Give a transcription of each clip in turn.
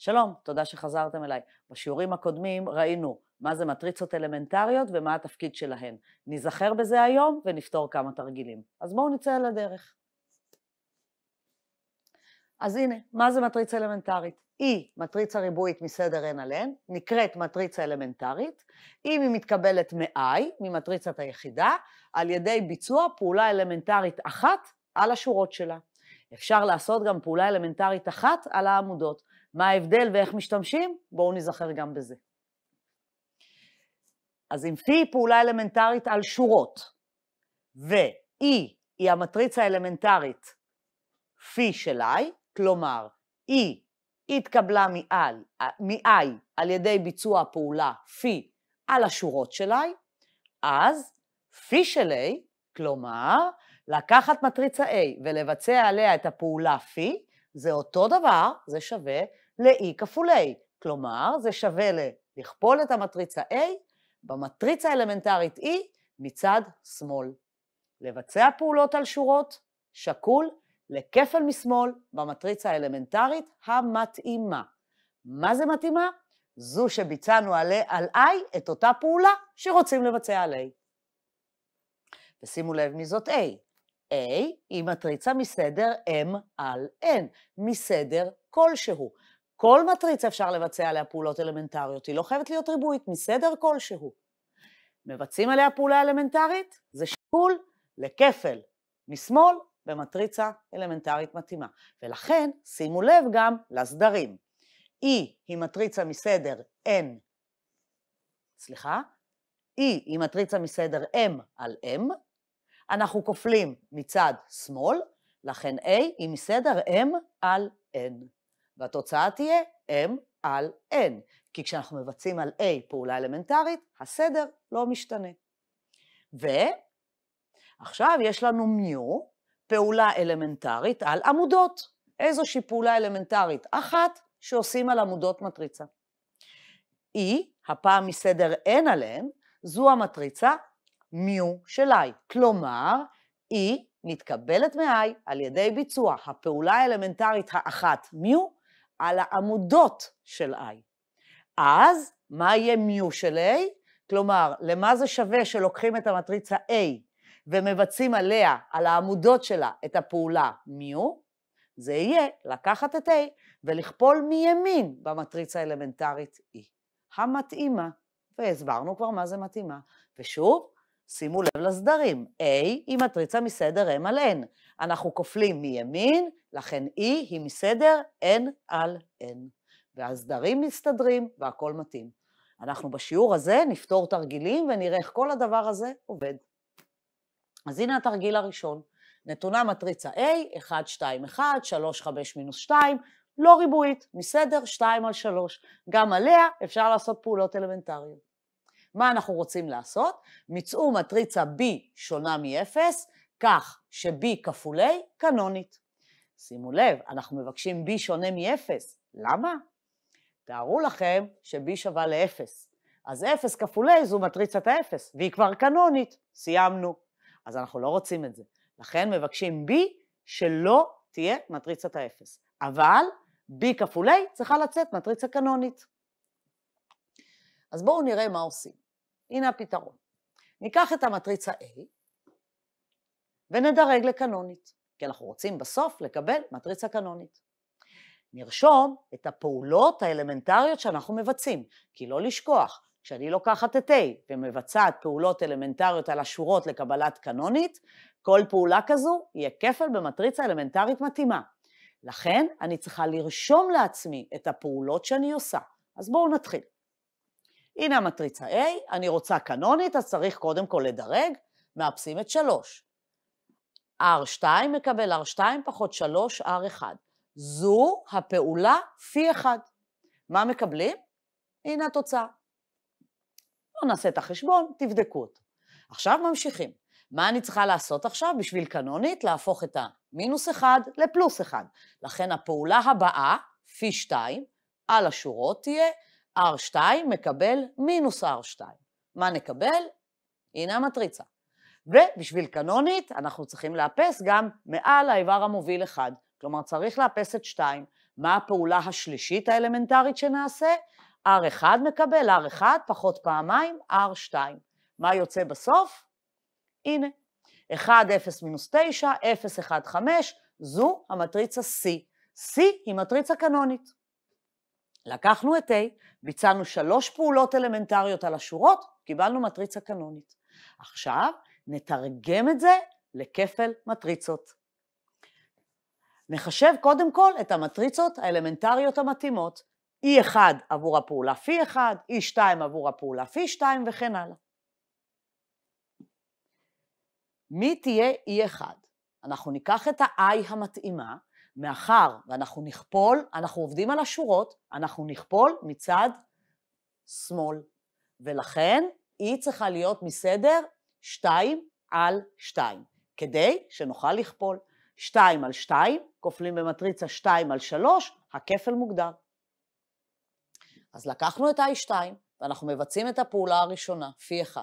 שלום, תודה שחזרתם אליי. בשיעורים הקודמים ראינו מה זה מטריצות אלמנטריות ומה התפקיד שלהן. ניזכר בזה היום ונפתור כמה תרגילים. אז בואו נצא על הדרך. אז הנה, מה זה מטריצה אלמנטרית? היא מטריצה ריבועית מסדר n על n, נקראת מטריצה אלמנטרית, אם היא מתקבלת מ-i, ממטריצת היחידה, על ידי ביצוע פעולה אלמנטרית אחת על השורות שלה. אפשר לעשות גם פעולה אלמנטרית אחת על העמודות. מה ההבדל ואיך משתמשים, בואו נזכר גם בזה. אז אם פי היא פעולה אלמנטרית על שורות, ואי היא המטריצה האלמנטרית פי של i, כלומר, e התקבלה מ-i על ידי ביצוע הפעולה פי על השורות של i, אז פי של a, כלומר, לקחת מטריצה a ולבצע עליה את הפעולה פי, זה אותו דבר, זה שווה ל-E כפול A. כלומר, זה שווה לכפול את המטריצה A במטריצה האלמנטרית E מצד שמאל. לבצע פעולות על שורות, שקול לכפל משמאל במטריצה האלמנטרית המתאימה. מה זה מתאימה? זו שביצענו על, על I את אותה פעולה שרוצים לבצע על A. ושימו לב מי זאת A. A היא מטריצה מסדר M על N, מסדר כלשהו. כל מטריצה אפשר לבצע עליה פעולות אלמנטריות, היא לא חייבת להיות ריבועית, מסדר כלשהו. מבצעים עליה פעולה אלמנטרית, זה שיקול לכפל משמאל במטריצה אלמנטרית מתאימה. ולכן, שימו לב גם לסדרים. E היא מטריצה מסדר N, סליחה, E היא מטריצה מסדר M על M, אנחנו כופלים מצד שמאל, לכן A היא מסדר M על N. והתוצאה תהיה M על N, כי כשאנחנו מבצעים על A פעולה אלמנטרית, הסדר לא משתנה. ועכשיו יש לנו מיו, פעולה אלמנטרית על עמודות, איזושהי פעולה אלמנטרית אחת שעושים על עמודות מטריצה. E, הפעם מסדר N על N, זו המטריצה מיו של I. כלומר, E מתקבלת מ-I על ידי ביצוע הפעולה האלמנטרית האחת מיו על העמודות של I. אז מה יהיה מיו של A? כלומר, למה זה שווה שלוקחים את המטריצה A ומבצעים עליה, על העמודות שלה, את הפעולה מיו? זה יהיה לקחת את A ולכפול מימין במטריצה האלמנטרית E. המתאימה, והסברנו כבר מה זה מתאימה. ושוב, שימו לב לסדרים, A היא מטריצה מסדר M על N. אנחנו כופלים מימין, לכן E היא מסדר N על N. והסדרים מסתדרים והכל מתאים. אנחנו בשיעור הזה נפתור תרגילים ונראה איך כל הדבר הזה עובד. אז הנה התרגיל הראשון. נתונה מטריצה A, 1, 2, 1, 3, 5, מינוס 2, לא ריבועית, מסדר 2 על 3. גם עליה אפשר לעשות פעולות אלמנטריות. מה אנחנו רוצים לעשות? מצאו מטריצה B שונה מ-0, כך ש-b כפול a קנונית. שימו לב, אנחנו מבקשים b שונה מ-0. למה? תארו לכם ש-b שווה ל-0. אז 0 כפול a זו מטריצת ה-0, והיא כבר קנונית, סיימנו. אז אנחנו לא רוצים את זה. לכן מבקשים b שלא תהיה מטריצת ה-0. אבל b כפול a צריכה לצאת מטריצה קנונית. אז בואו נראה מה עושים. הנה הפתרון. ניקח את המטריצה A, ונדרג לקנונית, כי אנחנו רוצים בסוף לקבל מטריצה קנונית. נרשום את הפעולות האלמנטריות שאנחנו מבצעים, כי לא לשכוח, כשאני לוקחת את A ומבצעת פעולות אלמנטריות על השורות לקבלת קנונית, כל פעולה כזו יהיה כפל במטריצה אלמנטרית מתאימה. לכן אני צריכה לרשום לעצמי את הפעולות שאני עושה. אז בואו נתחיל. הנה המטריצה A, אני רוצה קנונית, אז צריך קודם כל לדרג, מאפסים את 3. R2 מקבל R2 פחות 3 R1. זו הפעולה פי 1. מה מקבלים? הנה התוצאה. לא נעשה את החשבון, תבדקו אותו. עכשיו ממשיכים. מה אני צריכה לעשות עכשיו בשביל קנונית? להפוך את המינוס 1 לפלוס 1. לכן הפעולה הבאה, פי 2, על השורות תהיה R2 מקבל מינוס R2. מה נקבל? הנה המטריצה. ובשביל קנונית אנחנו צריכים לאפס גם מעל האיבר המוביל אחד. כלומר צריך לאפס את שתיים. מה הפעולה השלישית האלמנטרית שנעשה? R1 מקבל R1 פחות פעמיים R2. מה יוצא בסוף? הנה, 1, 0, מינוס 9, 0, 1, 5, זו המטריצה C. C היא מטריצה קנונית. לקחנו את A, ביצענו שלוש פעולות אלמנטריות על השורות, קיבלנו מטריצה קנונית. עכשיו, נתרגם את זה לכפל מטריצות. נחשב קודם כל את המטריצות האלמנטריות המתאימות, E1 עבור הפעולה פי 1 E2 עבור הפעולה פי 2 וכן הלאה. מי תהיה E1? אנחנו ניקח את ה-I המתאימה, מאחר ואנחנו נכפול, אנחנו עובדים על השורות, אנחנו נכפול מצד שמאל. ולכן, E צריכה להיות מסדר שתיים על שתיים, כדי שנוכל לכפול. שתיים על שתיים, כופלים במטריצה שתיים על שלוש, הכפל מוגדר. אז לקחנו את I2, ואנחנו מבצעים את הפעולה הראשונה, פי 1.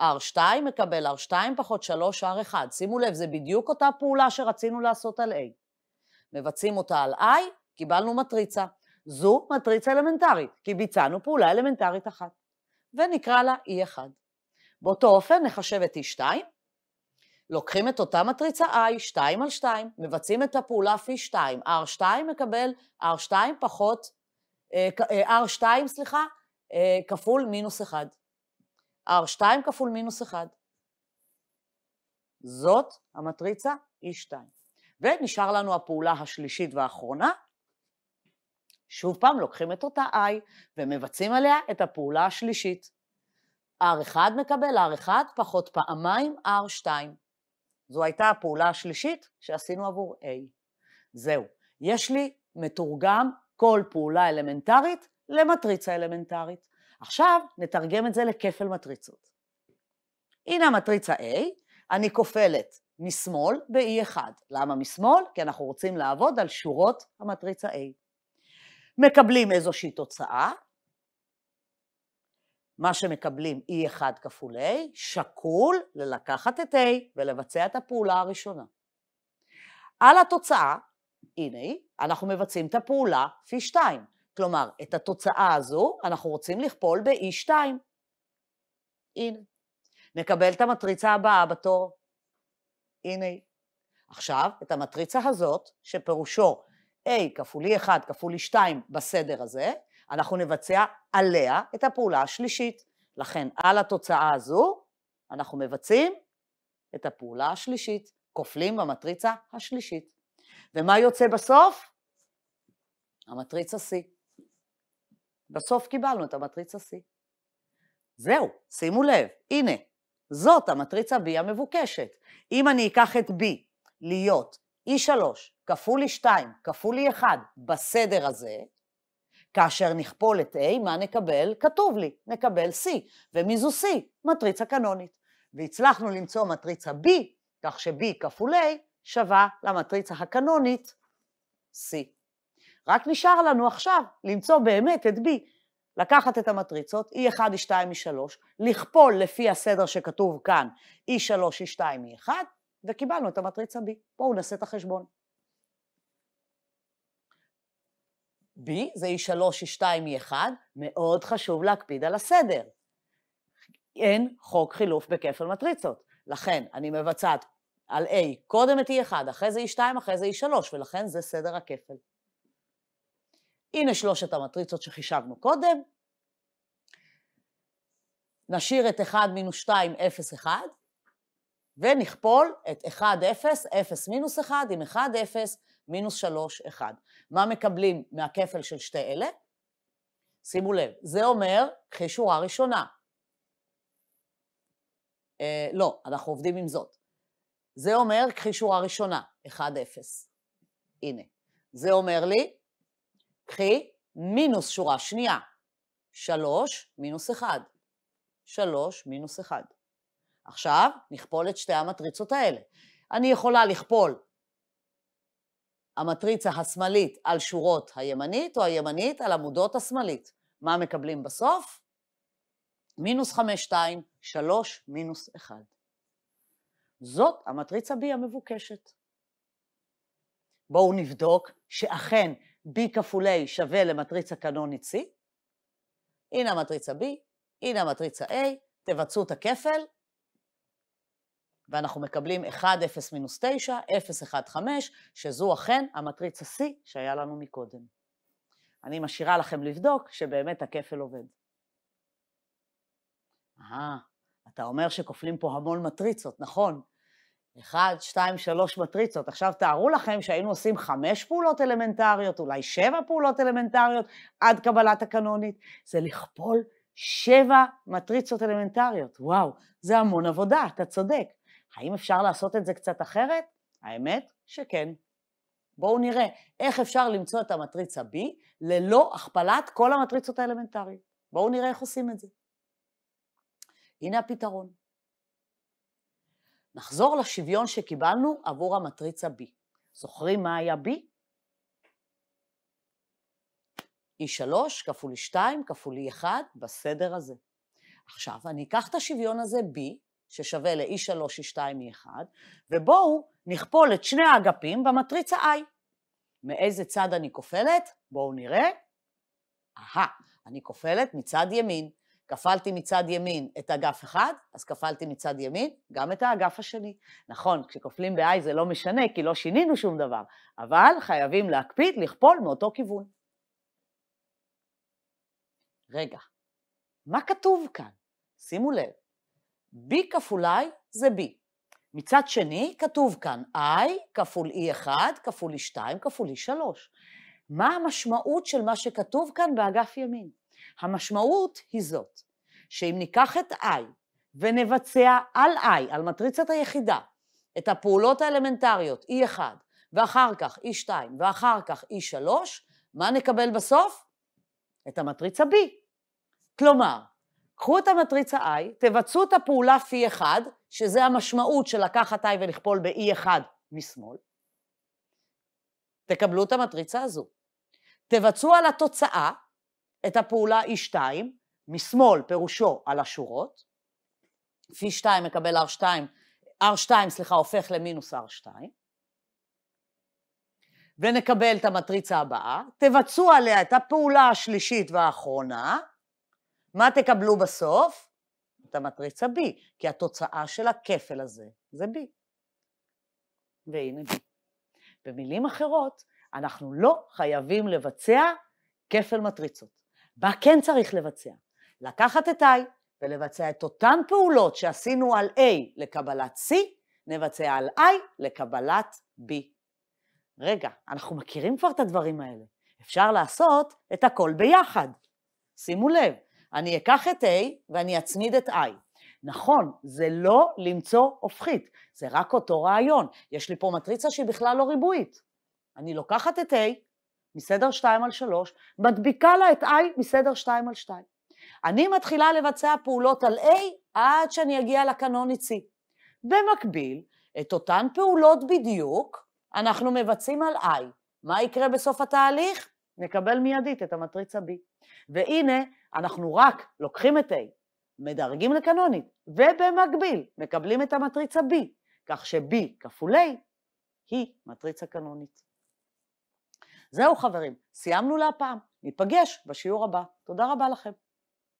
R2 מקבל R2 פחות 3 R1. שימו לב, זה בדיוק אותה פעולה שרצינו לעשות על A. מבצעים אותה על I, קיבלנו מטריצה. זו מטריצה אלמנטרית, כי ביצענו פעולה אלמנטרית אחת, ונקרא לה E1. באותו אופן נחשב את t e 2 לוקחים את אותה מטריצה I, 2 על 2, מבצעים את הפעולה פי 2 R2 מקבל R2 פחות, אה, אה, R2, סליחה, אה, כפול מינוס 1. R2 כפול מינוס 1. זאת המטריצה E2. ונשאר לנו הפעולה השלישית והאחרונה, שוב פעם לוקחים את אותה I ומבצעים עליה את הפעולה השלישית. R1 מקבל R1 פחות פעמיים R2. זו הייתה הפעולה השלישית שעשינו עבור A. זהו, יש לי מתורגם כל פעולה אלמנטרית למטריצה אלמנטרית. עכשיו נתרגם את זה לכפל מטריצות. הנה המטריצה A, אני כופלת משמאל ב-E1. למה משמאל? כי אנחנו רוצים לעבוד על שורות המטריצה A. מקבלים איזושהי תוצאה, מה שמקבלים E1 כפול A, שקול ללקחת את A ולבצע את הפעולה הראשונה. על התוצאה, הנה היא, אנחנו מבצעים את הפעולה פי 2. כלומר, את התוצאה הזו אנחנו רוצים לכפול ב-E2. הנה. נקבל את המטריצה הבאה בתור. הנה היא. עכשיו, את המטריצה הזאת, שפירושו A כפול E1 כפול E2 בסדר הזה, אנחנו נבצע עליה את הפעולה השלישית. לכן על התוצאה הזו אנחנו מבצעים את הפעולה השלישית, כופלים במטריצה השלישית. ומה יוצא בסוף? המטריצה C. בסוף קיבלנו את המטריצה C. זהו, שימו לב, הנה, זאת המטריצה B המבוקשת. אם אני אקח את B להיות E3 כפול E2 כפול E1 בסדר הזה, כאשר נכפול את A, מה נקבל? כתוב לי, נקבל C, ומי זו C? מטריצה קנונית. והצלחנו למצוא מטריצה B, כך ש-B כפול A שווה למטריצה הקנונית C. רק נשאר לנו עכשיו למצוא באמת את B, לקחת את המטריצות E1, E2, E3, לכפול לפי הסדר שכתוב כאן E3, E2, E1, וקיבלנו את המטריצה B. בואו נעשה את החשבון. B זה E3, E2, E1, מאוד חשוב להקפיד על הסדר. אין חוק חילוף בכפל מטריצות. לכן אני מבצעת על A קודם את E1, אחרי זה E2, אחרי זה E3, ולכן זה סדר הכפל. הנה שלושת המטריצות שחישבנו קודם. נשאיר את 1 מינוס 2, 0, 1, ונכפול את 1, 0, 0 מינוס 1 עם 1, 0, מינוס שלוש, אחד. מה מקבלים מהכפל של שתי אלה? שימו לב, זה אומר שורה ראשונה. אה, לא, אנחנו עובדים עם זאת. זה אומר קחי שורה ראשונה, 1-0. הנה. זה אומר לי, קחי מינוס שורה שנייה, 3 מינוס 1. 3 מינוס 1. עכשיו, נכפול את שתי המטריצות האלה. אני יכולה לכפול המטריצה השמאלית על שורות הימנית, או הימנית על עמודות השמאלית. מה מקבלים בסוף? מינוס חמש שתיים, שלוש מינוס אחד. זאת המטריצה B המבוקשת. בואו נבדוק שאכן B כפול A שווה למטריצה קנונית C. הנה המטריצה B, הנה המטריצה A, תבצעו את הכפל, ואנחנו מקבלים 1, 0 מינוס 9, 0, 1, 5, שזו אכן המטריצה c שהיה לנו מקודם. אני משאירה לכם לבדוק שבאמת הכפל עובד. אה, אתה אומר שכופלים פה המון מטריצות, נכון. 1, 2, 3 מטריצות. עכשיו תארו לכם שהיינו עושים 5 פעולות אלמנטריות, אולי 7 פעולות אלמנטריות עד קבלת הקנונית. זה לכפול 7 מטריצות אלמנטריות. וואו, זה המון עבודה, אתה צודק. האם אפשר לעשות את זה קצת אחרת? האמת שכן. בואו נראה איך אפשר למצוא את המטריצה B ללא הכפלת כל המטריצות האלמנטריות. בואו נראה איך עושים את זה. הנה הפתרון. נחזור לשוויון שקיבלנו עבור המטריצה B. זוכרים מה היה B? E3 כפול E2 כפול E1 בסדר הזה. עכשיו, אני אקח את השוויון הזה B ששווה ל-E3, E2, E1, ובואו נכפול את שני האגפים במטריצה I. מאיזה צד אני כופלת? בואו נראה. אהה, אני כופלת מצד ימין. כפלתי מצד ימין את אגף אחד, אז כפלתי מצד ימין גם את האגף השני. נכון, כשכופלים ב-I זה לא משנה, כי לא שינינו שום דבר, אבל חייבים להקפיד לכפול מאותו כיוון. רגע, מה כתוב כאן? שימו לב, b כפול i זה b. מצד שני, כתוב כאן i כפול e1 כפול e2 כפול e3. מה המשמעות של מה שכתוב כאן באגף ימין? המשמעות היא זאת, שאם ניקח את i ונבצע על i, על מטריצת היחידה, את הפעולות האלמנטריות e1, ואחר כך e2, ואחר כך e3, מה נקבל בסוף? את המטריצה b. כלומר, קחו את המטריצה I, תבצעו את הפעולה פי 1, שזה המשמעות של לקחת I ולכפול ב-E1 משמאל, תקבלו את המטריצה הזו. תבצעו על התוצאה את הפעולה E2, משמאל פירושו על השורות, פי 2 מקבל R2, R2 סליחה הופך למינוס R2, ונקבל את המטריצה הבאה, תבצעו עליה את הפעולה השלישית והאחרונה, מה תקבלו בסוף? את המטריצה B, כי התוצאה של הכפל הזה זה B. והנה B. במילים אחרות, אנחנו לא חייבים לבצע כפל מטריצות. מה כן צריך לבצע? לקחת את I ולבצע את אותן פעולות שעשינו על A לקבלת C, נבצע על I לקבלת B. רגע, אנחנו מכירים כבר את הדברים האלה. אפשר לעשות את הכל ביחד. שימו לב, אני אקח את A ואני אצמיד את I. נכון, זה לא למצוא הופכית, זה רק אותו רעיון. יש לי פה מטריצה שהיא בכלל לא ריבועית. אני לוקחת את A מסדר 2 על 3, מדביקה לה את I מסדר 2 על 2. אני מתחילה לבצע פעולות על A עד שאני אגיע לקנונית C. במקביל, את אותן פעולות בדיוק אנחנו מבצעים על I. מה יקרה בסוף התהליך? נקבל מיידית את המטריצה B. והנה, אנחנו רק לוקחים את A, מדרגים לקנונית, ובמקביל מקבלים את המטריצה B, כך ש-B כפול A היא מטריצה קנונית. זהו חברים, סיימנו להפעם, ניפגש בשיעור הבא. תודה רבה לכם.